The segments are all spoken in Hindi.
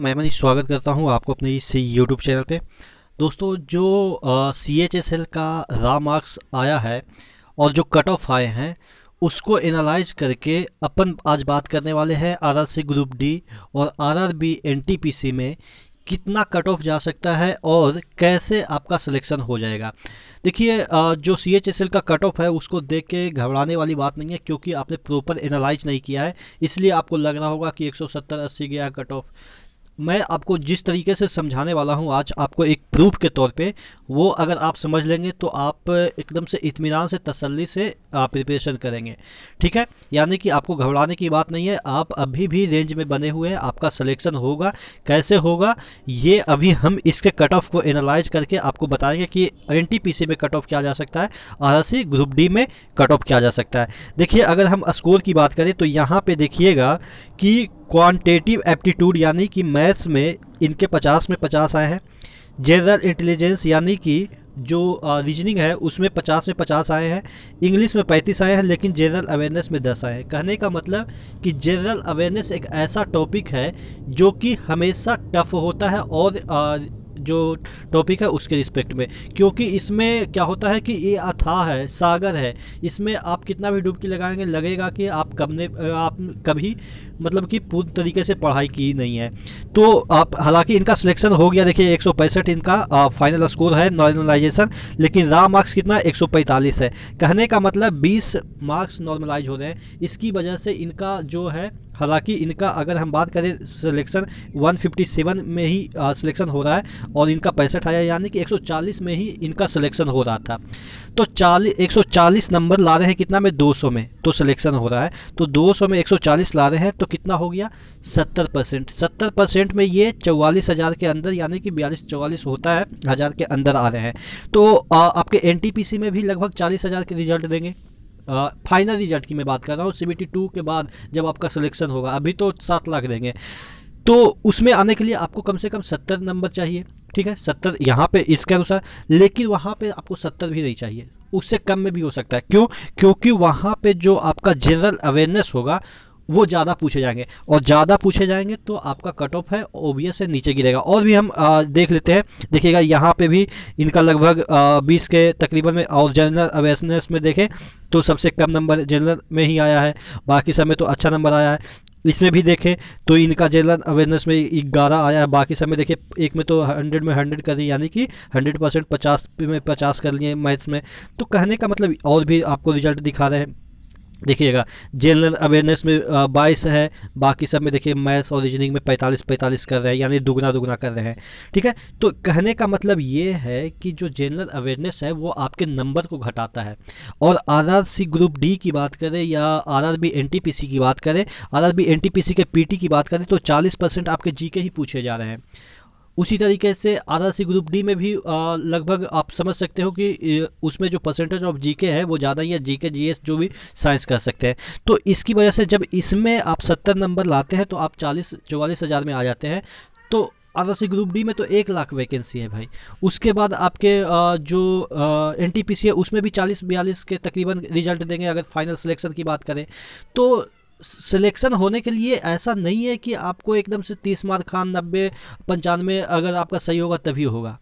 मैं मनी स्वागत करता हूं आपको अपने इस यूट्यूब चैनल पे दोस्तों जो सी एच एस एल का रा मार्क्स आया है और जो कट ऑफ आए हैं उसको एनालाइज करके अपन आज बात करने वाले हैं R R C group D और R R B N T P C में कितना कट ऑफ जा सकता है और कैसे आपका सिलेक्शन हो जाएगा देखिए जो सी एच एस एल का कट ऑफ है उसको देख के घबराने वाली बात नहीं है क्योंकि आपने प्रॉपर एनालाइज नहीं किया है इसलिए आपको लग रहा होगा कि 170 सौ गया कट ऑफ मैं आपको जिस तरीके से समझाने वाला हूँ आज आपको एक प्रूफ के तौर पे वो अगर आप समझ लेंगे तो आप एकदम से इतमान से तसल्ली से आप प्रिपरेशन करेंगे ठीक है यानी कि आपको घबराने की बात नहीं है आप अभी भी रेंज में बने हुए हैं आपका सिलेक्शन होगा कैसे होगा ये अभी हम इसके कट ऑफ को एनालाइज करके आपको बताएंगे कि एन में कट ऑफ किया जा सकता है आर ग्रुप डी में कट ऑफ किया जा सकता है देखिए अगर हम स्कोर की बात करें तो यहाँ पर देखिएगा कि क्वांटिटेटिव एप्टीट्यूड यानी कि मैथ्स में इनके 50 में 50 आए हैं जनरल इंटेलिजेंस यानी कि जो रीजनिंग है उसमें 50 में 50 आए हैं इंग्लिश में 35 आए हैं लेकिन जनरल अवेयरनेस में 10 आए हैं कहने का मतलब कि जनरल अवेयरनेस एक ऐसा टॉपिक है जो कि हमेशा टफ होता है और जो टॉपिक है उसके रिस्पेक्ट में क्योंकि इसमें क्या होता है कि ये अथाह है सागर है इसमें आप कितना भी डुबकी लगाएंगे लगेगा कि आप कब ने आप कभी मतलब कि पूर्ण तरीके से पढ़ाई की नहीं है तो आप हालांकि इनका सिलेक्शन हो गया देखिए एक इनका फाइनल स्कोर है नॉर्मलाइजेशन लेकिन रा मार्क्स कितना 145 है कहने का मतलब 20 मार्क्स नॉर्मलाइज हो रहे हैं इसकी वजह से इनका जो है हालांकि इनका अगर हम बात करें सिलेक्शन 157 में ही सिलेक्शन हो रहा है और इनका पैंसठ आया यानी कि 140 में ही इनका सिलेक्शन हो रहा था तो चालीस एक नंबर ला रहे हैं कितना में 200 में तो सिलेक्शन हो रहा है तो 200 में 140 ला रहे हैं तो कितना हो गया 70 परसेंट सत्तर परसेंट परसेंट में ये चौवालीस हज़ार के अंदर यानी कि बयालीस चौवालीस होता है हज़ार के अंदर आ रहे हैं तो आ, आपके एन में भी लगभग चालीस हज़ार के रिजल्ट देंगे फाइनल रिजल्ट की मैं बात कर रहा हूँ सी टू के बाद जब आपका सिलेक्शन होगा अभी तो सात लाख देंगे तो उसमें आने के लिए आपको कम से कम सत्तर नंबर चाहिए ठीक है सत्तर यहाँ पे इसके अनुसार लेकिन वहाँ पे आपको सत्तर भी नहीं चाहिए उससे कम में भी हो सकता है क्यों क्योंकि वहाँ पे जो आपका जनरल अवेयरनेस होगा वो ज़्यादा पूछे जाएंगे और ज़्यादा पूछे जाएंगे तो आपका कट ऑफ है ओबीएस से नीचे गिरेगा और भी हम आ, देख लेते हैं देखिएगा यहाँ पे भी इनका लगभग बीस के तकरीबन में और जनरल अवेयरनेस में देखें तो सबसे कम नंबर जनरल में ही आया है बाकी सब में तो अच्छा नंबर आया है इसमें भी देखें तो इनका जनरल अवेयरनेस में ग्यारह आया है बाकी सब में देखें एक में तो हंड्रेड में हंड्रेड कर दिए यानी कि हंड्रेड परसेंट पचास में पचास कर लिए मैथ्स में तो कहने का मतलब और भी आपको रिजल्ट दिखा रहे हैं देखिएगा जनरल अवेयरनेस में बाईस है बाकी सब में देखिए मैथ्स और रीजनिंग में पैंतालीस पैंतालीस कर रहे हैं यानी दुगना दुगना कर रहे हैं ठीक है तो कहने का मतलब ये है कि जो जनरल अवेयरनेस है वो आपके नंबर को घटाता है और सी ग्रुप डी की बात करें या पी सी की बात करें आर पी सी के टी की बात करें तो चालीस आपके जी ही पूछे जा रहे हैं उसी तरीके से सी ग्रुप डी में भी लगभग आप समझ सकते हो कि उसमें जो परसेंटेज ऑफ जीके है वो ज़्यादा ही है जी के जो भी साइंस कर सकते हैं तो इसकी वजह से जब इसमें आप सत्तर नंबर लाते हैं तो आप चालीस चौवालीस हज़ार में आ जाते हैं तो सी ग्रुप डी में तो एक लाख वैकेंसी है भाई उसके बाद आपके जो एन टी पी सी है उसमें भी चालीस बयालीस के तकरीबन रिजल्ट देंगे अगर फाइनल सिलेक्शन की बात करें तो सिलेक्शन होने के लिए ऐसा नहीं है कि आपको एकदम से तीस मार्क खान नब्बे पंचानवे अगर आपका सही होगा तभी होगा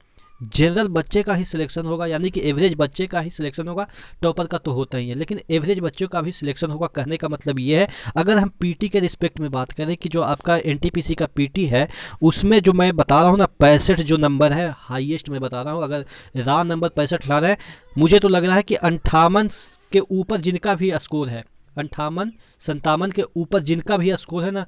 जनरल बच्चे का ही सिलेक्शन होगा यानी कि एवरेज बच्चे का ही सिलेक्शन होगा टॉपर का तो होता ही है लेकिन एवरेज बच्चों का भी सिलेक्शन होगा कहने का मतलब ये है अगर हम पीटी के रिस्पेक्ट में बात करें कि जो आपका एनटीपीसी का पीटी है उसमें जो मैं बता रहा हूँ ना पैंसठ जो नंबर है हाईएस्ट मैं बता रहा हूँ अगर रा नंबर पैंसठ ला रहे हैं मुझे तो लग रहा है कि अंठावन के ऊपर जिनका भी स्कोर है अंठावन संतावन के ऊपर जिनका भी स्कोर है ना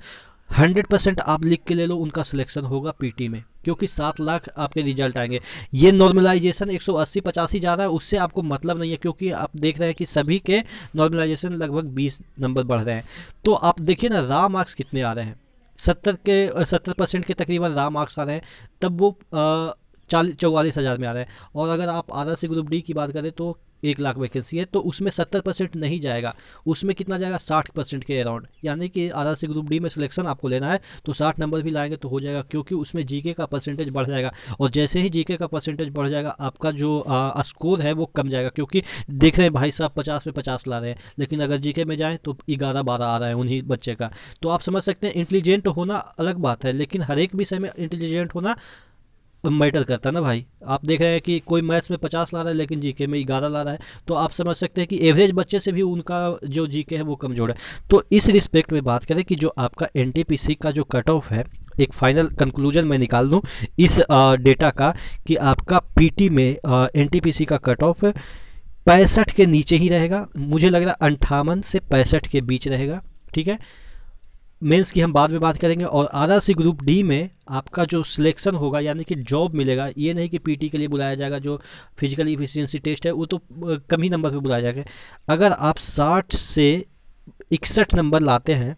हंड्रेड परसेंट आप लिख के ले लो उनका सिलेक्शन होगा पीटी में क्योंकि सात लाख आपके रिजल्ट आएंगे ये नॉर्मलाइजेशन एक सौ अस्सी पचासी जा रहा है उससे आपको मतलब नहीं है क्योंकि आप देख रहे हैं कि सभी के नॉर्मलाइजेशन लगभग बीस नंबर बढ़ रहे हैं तो आप देखिए ना रा मार्क्स कितने आ रहे हैं सत्तर के सत्तर परसेंट के तकरीबन रा मार्क्स आ रहे हैं तब वो चालीस चौवालीस हज़ार में आ रहे हैं और अगर आप आर एस ग्रुप डी की बात करें तो एक लाख वैकेंसी है तो उसमें सत्तर परसेंट नहीं जाएगा उसमें कितना जाएगा साठ परसेंट के अराउंड यानी कि आर से ग्रुप डी में सिलेक्शन आपको लेना है तो साठ नंबर भी लाएंगे तो हो जाएगा क्योंकि उसमें जीके का परसेंटेज बढ़ जाएगा और जैसे ही जीके का परसेंटेज बढ़ जाएगा आपका जो स्कोर है वो कम जाएगा क्योंकि देख रहे हैं भाई साहब पचास में पचास ला रहे हैं लेकिन अगर जी में जाएँ तो ग्यारह बारह आ रहा है उन्हीं बच्चे का तो आप समझ सकते हैं इंटेलिजेंट होना अलग बात है लेकिन हर एक विषय में इंटेलिजेंट होना मैटर करता है ना भाई आप देख रहे हैं कि कोई मैथ्स में पचास ला रहा है लेकिन जीके में ग्यारह ला रहा है तो आप समझ सकते हैं कि एवरेज बच्चे से भी उनका जो जीके है वो कमज़ोर है तो इस रिस्पेक्ट में बात करें कि जो आपका एन का जो कट ऑफ है एक फाइनल कंक्लूजन मैं निकाल दूँ इस डेटा का कि आपका पी में एन का कट ऑफ पैंसठ के नीचे ही रहेगा मुझे लग रहा है अंठावन से पैंसठ के बीच रहेगा ठीक है मेंस की हम बाद में बात करेंगे और आरआरसी ग्रुप डी में आपका जो सिलेक्शन होगा यानी कि जॉब मिलेगा ये नहीं कि पीटी के लिए बुलाया जाएगा जो फिजिकल इफिशियंसी टेस्ट है वो तो कम ही नंबर पे बुलाया जाएगा अगर आप 60 से इकसठ नंबर लाते हैं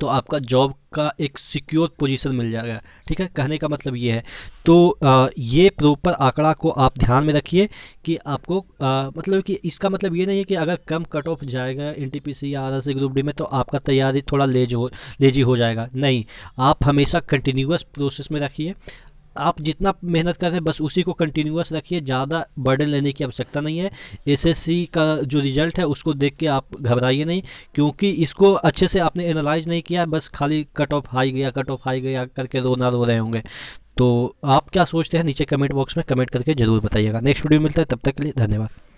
तो आपका जॉब का एक सिक्योर पोजीशन मिल जाएगा ठीक है कहने का मतलब ये है तो आ, ये प्रॉपर आंकड़ा को आप ध्यान में रखिए कि आपको आ, मतलब कि इसका मतलब ये नहीं है कि अगर कम कट ऑफ जाएगा एन या आर ग्रुप डी में तो आपका तैयारी थोड़ा लेज हो लेजी हो जाएगा नहीं आप हमेशा कंटिन्यूस प्रोसेस में रखिए आप जितना मेहनत कर रहे हैं बस उसी को कंटिन्यूस रखिए ज़्यादा बर्डन लेने की आवश्यकता नहीं है एसएससी का जो रिजल्ट है उसको देख के आप घबराइए नहीं क्योंकि इसको अच्छे से आपने एनालाइज नहीं किया बस खाली कट ऑफ हाई गया कट ऑफ हाई गया करके रोना रो रहे होंगे तो आप क्या सोचते हैं नीचे कमेंट बॉक्स में कमेंट करके ज़रूर बताइएगा नेक्स्ट वीडियो मिलता है तब तक के लिए धन्यवाद